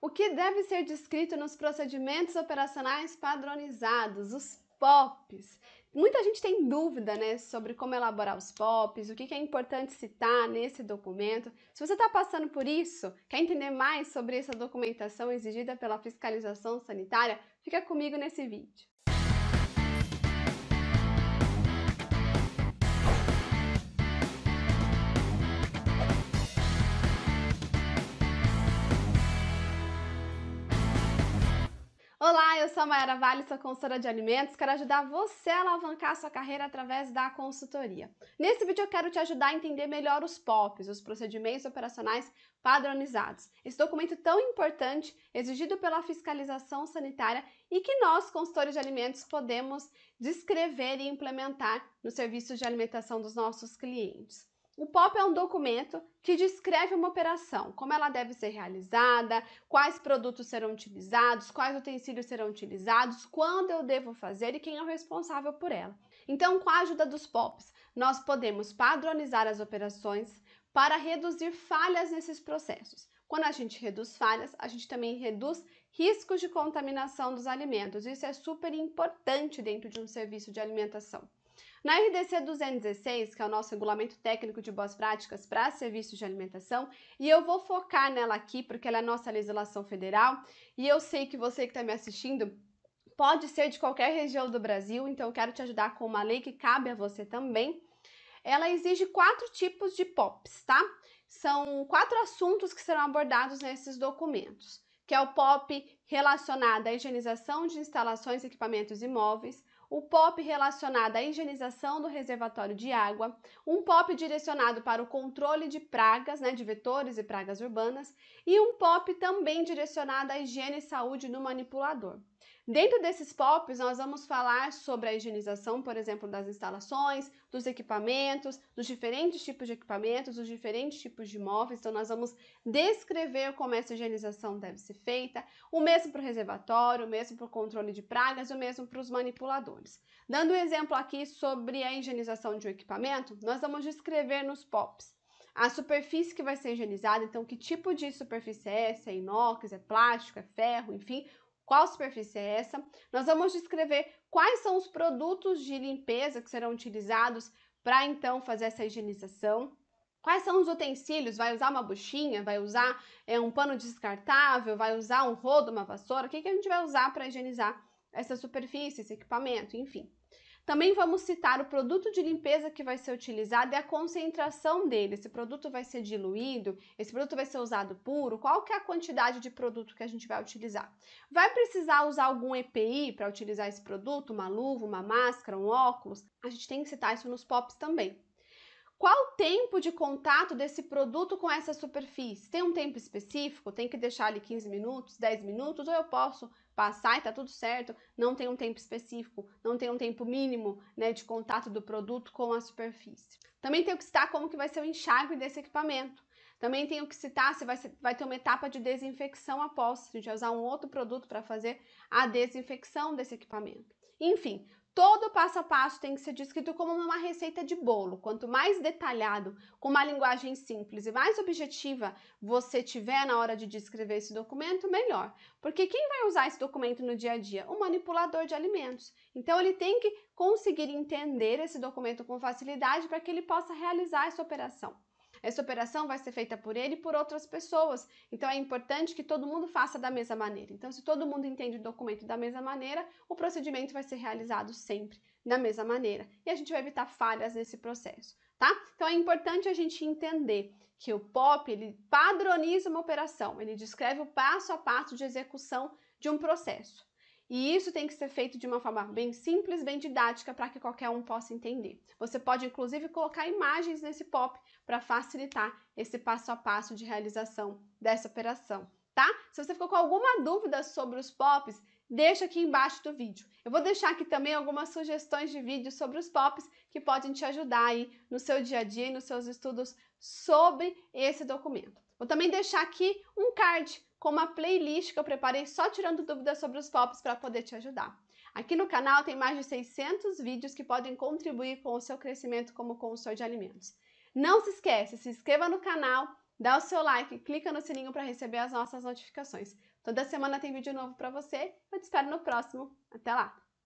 o que deve ser descrito nos procedimentos operacionais padronizados, os POPs. Muita gente tem dúvida né, sobre como elaborar os POPs, o que, é importante citar nesse documento. Se você está passando por isso, quer entender mais sobre essa documentação exigida pela fiscalização sanitária, fica comigo nesse vídeo. Olá, eu sou a Mayara Vale, sou consultora de alimentos, quero ajudar você a alavancar sua carreira através da consultoria. Nesse vídeo eu quero te ajudar a entender melhor os POPs, os procedimentos operacionais padronizados. Esse documento tão importante, exigido pela fiscalização sanitária e que nós, consultores de alimentos, podemos descrever e implementar nos serviços de alimentação dos nossos clientes. O POP é um documento que descreve uma operação, como ela deve ser realizada, quais produtos serão utilizados, quais utensílios serão utilizados, quando eu devo fazer e quem é o responsável por ela. Então, com a ajuda dos POPs, nós podemos padronizar as operações para reduzir falhas nesses processos. Quando a gente reduz falhas, a gente também reduz riscos de contaminação dos alimentos. Isso é super importante dentro de um serviço de alimentação. Na RDC 216, que é o nosso regulamento técnico de boas práticas para serviços de alimentação, e eu vou focar nela aqui porque ela é nossa legislação federal, e eu sei que você que está me assistindo pode ser de qualquer região do Brasil, então eu quero te ajudar com uma lei que cabe a você também. Ela exige quatro tipos de POPs, tá? São quatro assuntos que serão abordados nesses documentos, que é o POP relacionado à higienização de instalações, equipamentos e imóveis, o POP relacionado à higienização do reservatório de água, um POP direcionado para o controle de pragas, né, de vetores e pragas urbanas, e um POP também direcionado à higiene e saúde do manipulador. Dentro desses POPs, nós vamos falar sobre a higienização, por exemplo, das instalações, dos equipamentos, dos diferentes tipos de equipamentos, dos diferentes tipos de móveis. Então, nós vamos descrever como essa higienização deve ser feita, o mesmo para o reservatório, o mesmo para o controle de pragas, o mesmo para os manipuladores. Dando um exemplo aqui sobre a higienização de um equipamento, nós vamos descrever nos POPs a superfície que vai ser higienizada, então que tipo de superfície é essa, é inox, é plástico, é ferro, enfim, qual superfície é essa? Nós vamos descrever quais são os produtos de limpeza que serão utilizados para então fazer essa higienização. Quais são os utensílios? Vai usar uma buchinha? Vai usar é, um pano descartável? Vai usar um rodo, uma vassoura? O que, que a gente vai usar para higienizar essa superfície, esse equipamento? Enfim. Também vamos citar o produto de limpeza que vai ser utilizado e a concentração dele. Esse produto vai ser diluído, esse produto vai ser usado puro, qual que é a quantidade de produto que a gente vai utilizar. Vai precisar usar algum EPI para utilizar esse produto, uma luva, uma máscara, um óculos? A gente tem que citar isso nos POPs também. Qual o tempo de contato desse produto com essa superfície? Tem um tempo específico? Tem que deixar ali 15 minutos, 10 minutos? Ou eu posso passar e tá tudo certo, não tem um tempo específico, não tem um tempo mínimo né, de contato do produto com a superfície. Também tem que citar como que vai ser o enxágue desse equipamento. Também tenho que citar se vai, vai ter uma etapa de desinfecção após, se a gente vai usar um outro produto para fazer a desinfecção desse equipamento. Enfim, Todo passo a passo tem que ser descrito como uma receita de bolo. Quanto mais detalhado, com uma linguagem simples e mais objetiva você tiver na hora de descrever esse documento, melhor. Porque quem vai usar esse documento no dia a dia? O manipulador de alimentos. Então ele tem que conseguir entender esse documento com facilidade para que ele possa realizar essa operação. Essa operação vai ser feita por ele e por outras pessoas. Então é importante que todo mundo faça da mesma maneira. Então, se todo mundo entende o documento da mesma maneira, o procedimento vai ser realizado sempre da mesma maneira. E a gente vai evitar falhas nesse processo. Tá? Então é importante a gente entender que o POP ele padroniza uma operação, ele descreve o passo a passo de execução de um processo. E isso tem que ser feito de uma forma bem simples, bem didática, para que qualquer um possa entender. Você pode, inclusive, colocar imagens nesse POP para facilitar esse passo a passo de realização dessa operação, tá? Se você ficou com alguma dúvida sobre os POPs, deixa aqui embaixo do vídeo. Eu vou deixar aqui também algumas sugestões de vídeos sobre os POPs que podem te ajudar aí no seu dia a dia e nos seus estudos sobre esse documento. Vou também deixar aqui um card com uma playlist que eu preparei só tirando dúvidas sobre os POPs para poder te ajudar. Aqui no canal tem mais de 600 vídeos que podem contribuir com o seu crescimento como consultor de alimentos. Não se esquece, se inscreva no canal, dá o seu like, clica no sininho para receber as nossas notificações. Toda semana tem vídeo novo para você. Eu te espero no próximo. Até lá.